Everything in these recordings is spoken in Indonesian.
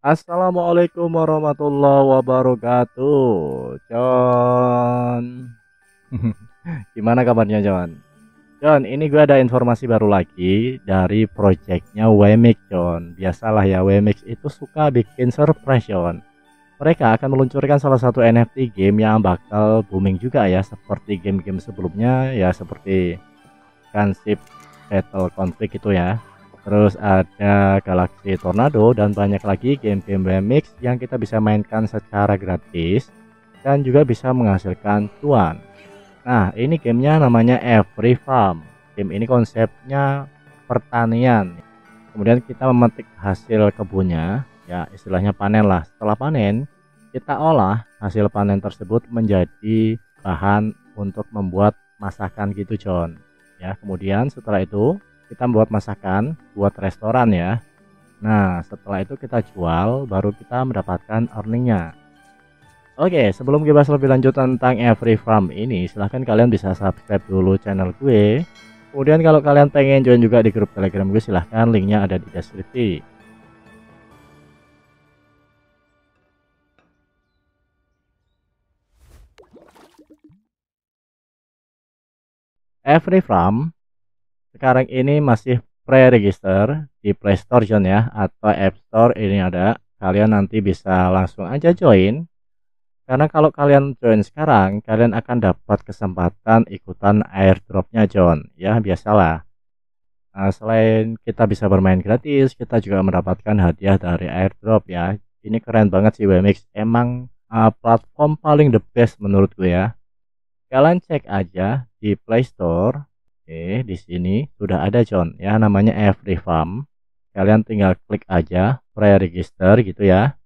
Assalamualaikum warahmatullahi wabarakatuh. John. Gimana kabarnya John? John, ini gue ada informasi baru lagi dari proyeknya Wemix John. Biasalah ya Wemix itu suka bikin surprise John. Mereka akan meluncurkan salah satu NFT game yang bakal booming juga ya seperti game-game sebelumnya ya seperti Kansip Battle Conflict itu ya terus ada Galaxy Tornado dan banyak lagi game-game remix yang kita bisa mainkan secara gratis dan juga bisa menghasilkan cuan nah ini gamenya namanya Every Farm game ini konsepnya pertanian kemudian kita memetik hasil kebunnya ya istilahnya panen lah setelah panen kita olah hasil panen tersebut menjadi bahan untuk membuat masakan gitu John ya kemudian setelah itu kita buat masakan buat restoran ya nah setelah itu kita jual baru kita mendapatkan earningnya Oke, sebelum kita bahas lebih lanjut tentang Every Farm ini, silahkan kalian bisa subscribe dulu channel gue. Kemudian kalau kalian pengen join juga di grup Telegram gue, silahkan linknya ada di deskripsi. Every Farm sekarang ini masih pre-register di Play Store John ya atau App Store ini ada. Kalian nanti bisa langsung aja join. Karena kalau kalian join sekarang, kalian akan dapat kesempatan ikutan airdropnya John. Ya, biasalah. Nah, selain kita bisa bermain gratis, kita juga mendapatkan hadiah dari airdrop ya. Ini keren banget sih WMX. Emang uh, platform paling the best menurut gue ya. Kalian cek aja di Play Store Oke, di sini sudah ada John ya namanya Every Farm. Kalian tinggal klik aja pre-register gitu ya.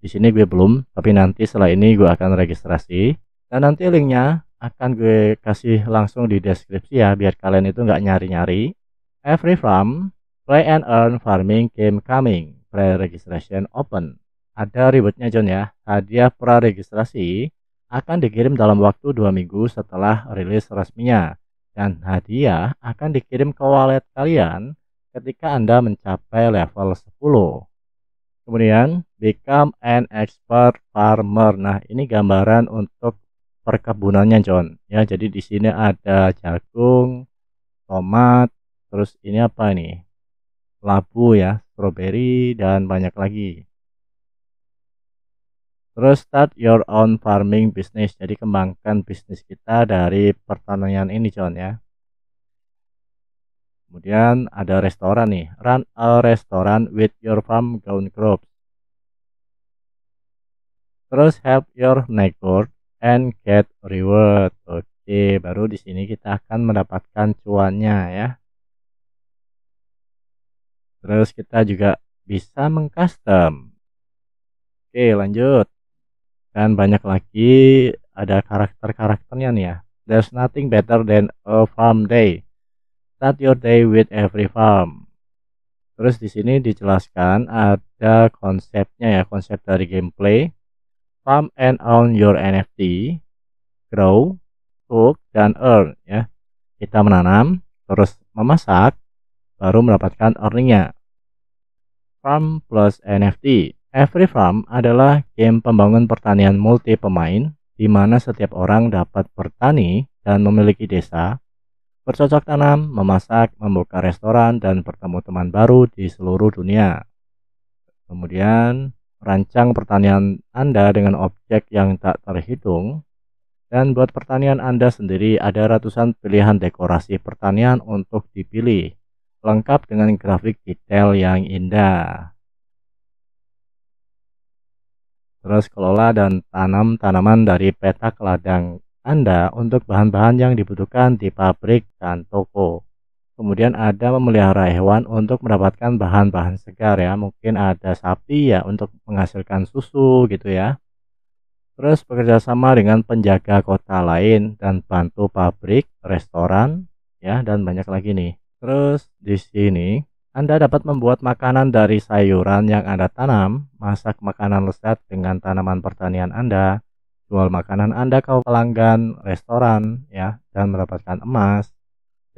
Di sini gue belum, tapi nanti setelah ini gue akan registrasi. Dan nanti linknya akan gue kasih langsung di deskripsi ya biar kalian itu nggak nyari-nyari. Every Farm, Play and Earn Farming Game Coming, Pre-Registration Open. Ada ribetnya John ya, hadiah pra-registrasi akan dikirim dalam waktu 2 minggu setelah rilis resminya dan hadiah akan dikirim ke wallet kalian ketika Anda mencapai level 10. Kemudian, become an expert farmer. Nah, ini gambaran untuk perkebunannya John. Ya, jadi di sini ada jagung, tomat, terus ini apa nih? Labu ya, strawberry dan banyak lagi. Terus start your own farming business. Jadi kembangkan bisnis kita dari pertanian ini, John ya. Kemudian ada restoran nih. Run a restaurant with your farm grown crops. Terus help your neighbor and get reward. Oke, baru di sini kita akan mendapatkan cuannya ya. Terus kita juga bisa mengcustom. Oke, lanjut. Dan banyak lagi ada karakter-karakternya nih ya there's nothing better than a farm day start your day with every farm terus di sini dijelaskan ada konsepnya ya konsep dari gameplay farm and own your NFT grow cook dan earn ya kita menanam terus memasak baru mendapatkan earningnya farm plus NFT Every Farm adalah game pembangun pertanian multi pemain di mana setiap orang dapat bertani dan memiliki desa, bercocok tanam, memasak, membuka restoran, dan bertemu teman baru di seluruh dunia. Kemudian, rancang pertanian Anda dengan objek yang tak terhitung, dan buat pertanian Anda sendiri ada ratusan pilihan dekorasi pertanian untuk dipilih, lengkap dengan grafik detail yang indah. Terus kelola dan tanam tanaman dari petak ladang Anda untuk bahan-bahan yang dibutuhkan di pabrik dan toko. Kemudian ada memelihara hewan untuk mendapatkan bahan-bahan segar ya. Mungkin ada sapi ya untuk menghasilkan susu gitu ya. Terus bekerja sama dengan penjaga kota lain dan bantu pabrik, restoran ya dan banyak lagi nih. Terus di sini anda dapat membuat makanan dari sayuran yang Anda tanam, masak makanan lezat dengan tanaman pertanian Anda, jual makanan Anda ke pelanggan restoran ya dan mendapatkan emas.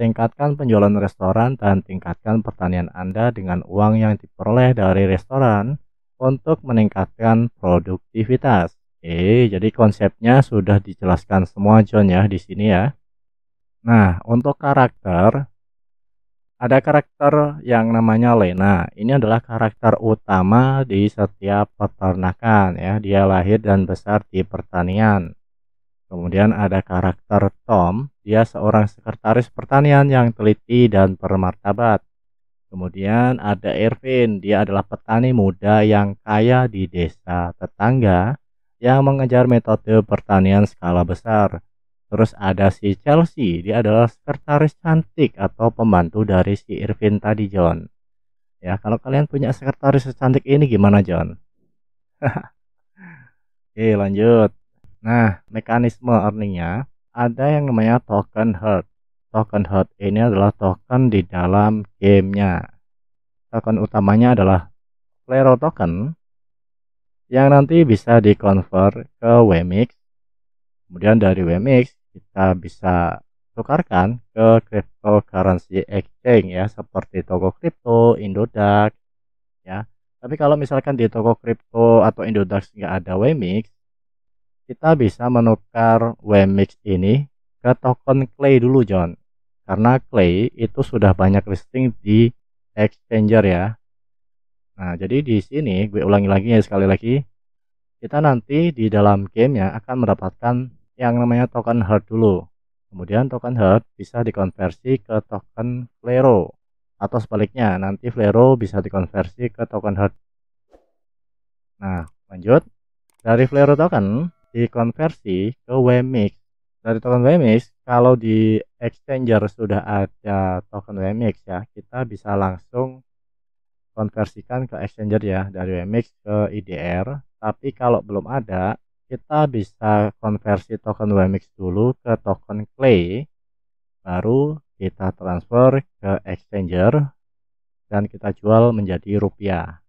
Tingkatkan penjualan restoran dan tingkatkan pertanian Anda dengan uang yang diperoleh dari restoran untuk meningkatkan produktivitas. Oke, jadi konsepnya sudah dijelaskan semua John ya di sini ya. Nah, untuk karakter, ada karakter yang namanya Lena. Ini adalah karakter utama di setiap peternakan ya. Dia lahir dan besar di pertanian. Kemudian ada karakter Tom, dia seorang sekretaris pertanian yang teliti dan bermartabat. Kemudian ada Irvin, dia adalah petani muda yang kaya di desa tetangga yang mengejar metode pertanian skala besar Terus ada si Chelsea, dia adalah sekretaris cantik atau pembantu dari si Irvin tadi John. Ya, kalau kalian punya sekretaris cantik ini gimana John? Oke, lanjut. Nah, mekanisme earningnya ada yang namanya token herd. Token herd ini adalah token di dalam gamenya. Token utamanya adalah player token yang nanti bisa dikonvert ke WMX kemudian dari WMX kita bisa tukarkan ke cryptocurrency exchange ya seperti toko kripto, Indodax ya. Tapi kalau misalkan di toko kripto atau Indodax nggak ada WMIX, kita bisa menukar WMIX ini ke token Clay dulu John. Karena Clay itu sudah banyak listing di exchanger ya. Nah, jadi di sini gue ulangi lagi ya sekali lagi. Kita nanti di dalam game gamenya akan mendapatkan yang namanya token HERT dulu. Kemudian token HERT bisa dikonversi ke token Flero atau sebaliknya nanti Flero bisa dikonversi ke token HERT. Nah, lanjut. Dari Flero token dikonversi ke WMIX. Dari token WMIX kalau di exchanger sudah ada token WMIX ya, kita bisa langsung konversikan ke exchanger ya dari WMIX ke IDR. Tapi kalau belum ada, kita bisa konversi token WMX dulu ke token Clay baru kita transfer ke exchanger dan kita jual menjadi rupiah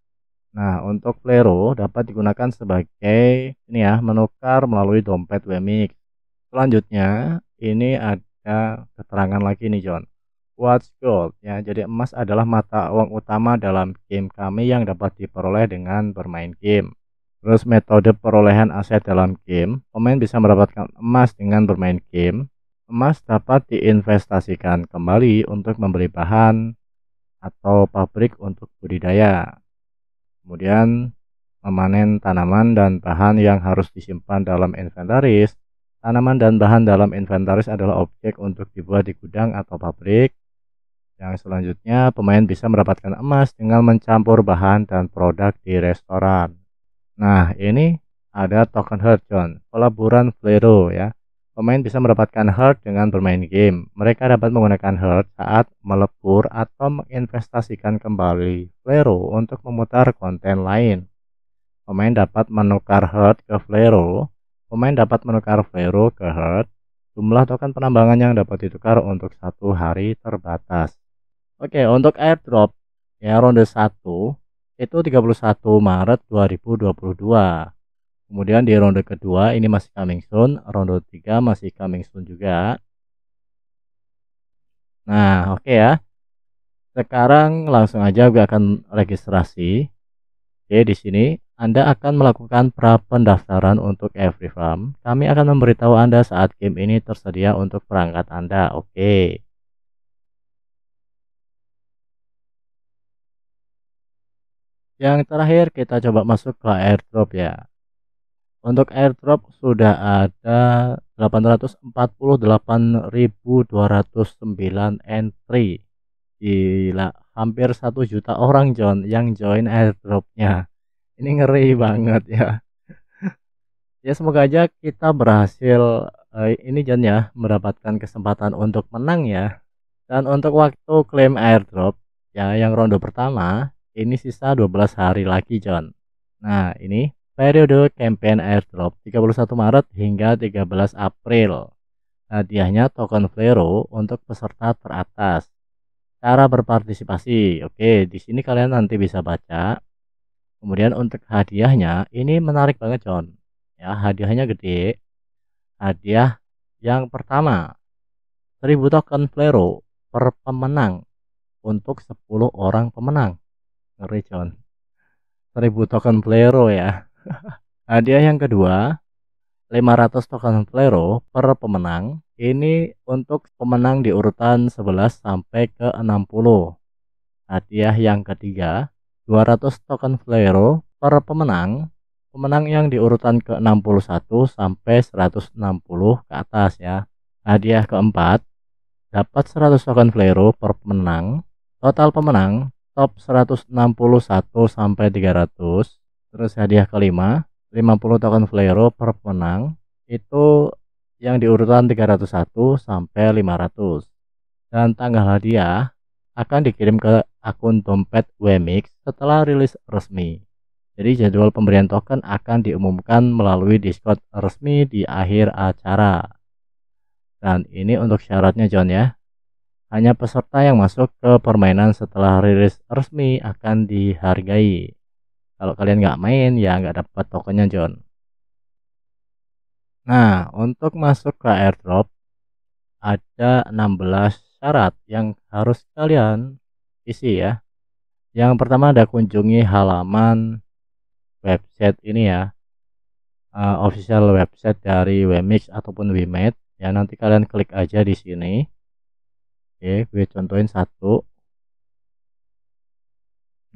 nah untuk Flero dapat digunakan sebagai ini ya menukar melalui dompet WMX selanjutnya ini ada keterangan lagi nih John Watch Gold ya. Jadi emas adalah mata uang utama dalam game kami yang dapat diperoleh dengan bermain game. Terus metode perolehan aset dalam game, pemain bisa mendapatkan emas dengan bermain game. Emas dapat diinvestasikan kembali untuk membeli bahan atau pabrik untuk budidaya. Kemudian memanen tanaman dan bahan yang harus disimpan dalam inventaris. Tanaman dan bahan dalam inventaris adalah objek untuk dibuat di gudang atau pabrik. Yang selanjutnya, pemain bisa mendapatkan emas dengan mencampur bahan dan produk di restoran. Nah, ini ada token Heart John, pelaburan Flero ya. Pemain bisa mendapatkan Heart dengan bermain game. Mereka dapat menggunakan Heart saat melebur atau menginvestasikan kembali Flero untuk memutar konten lain. Pemain dapat menukar Heart ke Flero. Pemain dapat menukar Flero ke Heart. Jumlah token penambangan yang dapat ditukar untuk satu hari terbatas. Oke, untuk airdrop ya ronde 1 itu 31 Maret 2022 Kemudian di ronde kedua ini masih coming soon, ronde tiga masih coming soon juga. Nah, oke okay ya. Sekarang langsung aja gue akan registrasi. Oke, di sini Anda akan melakukan pra pendaftaran untuk every farm. Kami akan memberitahu Anda saat game ini tersedia untuk perangkat Anda. Oke. Okay. Yang terakhir kita coba masuk ke airdrop ya. Untuk airdrop sudah ada 848.209 entry. Gila, hampir 1 juta orang John yang join airdropnya. Ini ngeri banget ya. ya semoga aja kita berhasil eh, ini John ya mendapatkan kesempatan untuk menang ya. Dan untuk waktu klaim airdrop ya yang ronde pertama ini sisa 12 hari lagi John. Nah ini periode campaign airdrop 31 Maret hingga 13 April. Hadiahnya token Flero untuk peserta teratas. Cara berpartisipasi. Oke, di sini kalian nanti bisa baca. Kemudian untuk hadiahnya ini menarik banget John. Ya, hadiahnya gede. Hadiah yang pertama 1000 token Flero per pemenang untuk 10 orang pemenang. Ngeri John. Seribu token Plero ya. Hadiah yang kedua, 500 token Plero per pemenang. Ini untuk pemenang di urutan 11 sampai ke 60. Hadiah yang ketiga, 200 token Flero per pemenang. Pemenang yang di urutan ke-61 sampai 160 ke atas ya. Hadiah keempat, dapat 100 token Flero per pemenang. Total pemenang top 161 sampai 300 terus hadiah kelima 50 token Flero per pemenang itu yang diurutan 301 sampai 500 dan tanggal hadiah akan dikirim ke akun dompet Wemix setelah rilis resmi jadi jadwal pemberian token akan diumumkan melalui Discord resmi di akhir acara dan ini untuk syaratnya John ya hanya peserta yang masuk ke permainan setelah rilis resmi akan dihargai. Kalau kalian nggak main ya nggak dapat tokennya John. Nah, untuk masuk ke airdrop ada 16 syarat yang harus kalian isi ya. Yang pertama ada kunjungi halaman website ini ya uh, official website dari Wemix ataupun Wemate ya nanti kalian klik aja di sini Oke, gue contohin satu.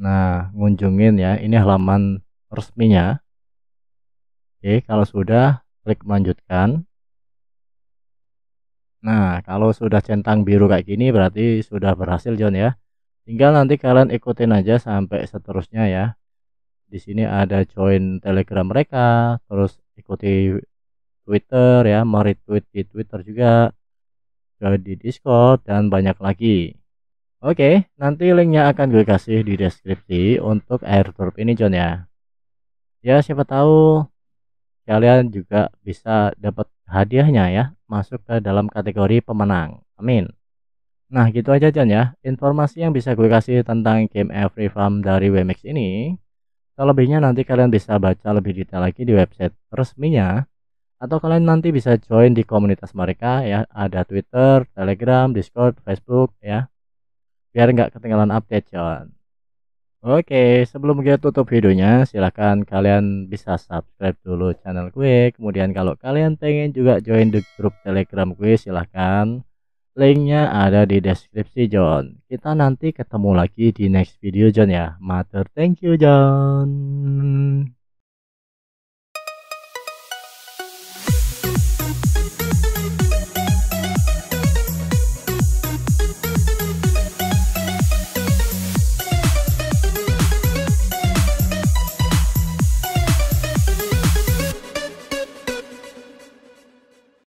Nah, ngunjungin ya. Ini halaman resminya. Oke, kalau sudah klik melanjutkan. Nah, kalau sudah centang biru kayak gini berarti sudah berhasil John ya. Tinggal nanti kalian ikutin aja sampai seterusnya ya. Di sini ada join Telegram mereka, terus ikuti Twitter ya, meretweet di Twitter juga ke di Discord, dan banyak lagi. Oke, nanti linknya akan gue kasih di deskripsi untuk airdrop ini John ya. Ya siapa tahu kalian juga bisa dapat hadiahnya ya, masuk ke dalam kategori pemenang. Amin. Nah gitu aja John ya, informasi yang bisa gue kasih tentang game Every Farm dari WMX ini. Selebihnya nanti kalian bisa baca lebih detail lagi di website resminya atau kalian nanti bisa join di komunitas mereka ya ada Twitter, Telegram, Discord, Facebook ya biar nggak ketinggalan update John. Oke sebelum kita tutup videonya silahkan kalian bisa subscribe dulu channel gue kemudian kalau kalian pengen juga join di grup Telegram gue silahkan linknya ada di deskripsi John. Kita nanti ketemu lagi di next video John ya. Mater thank you John.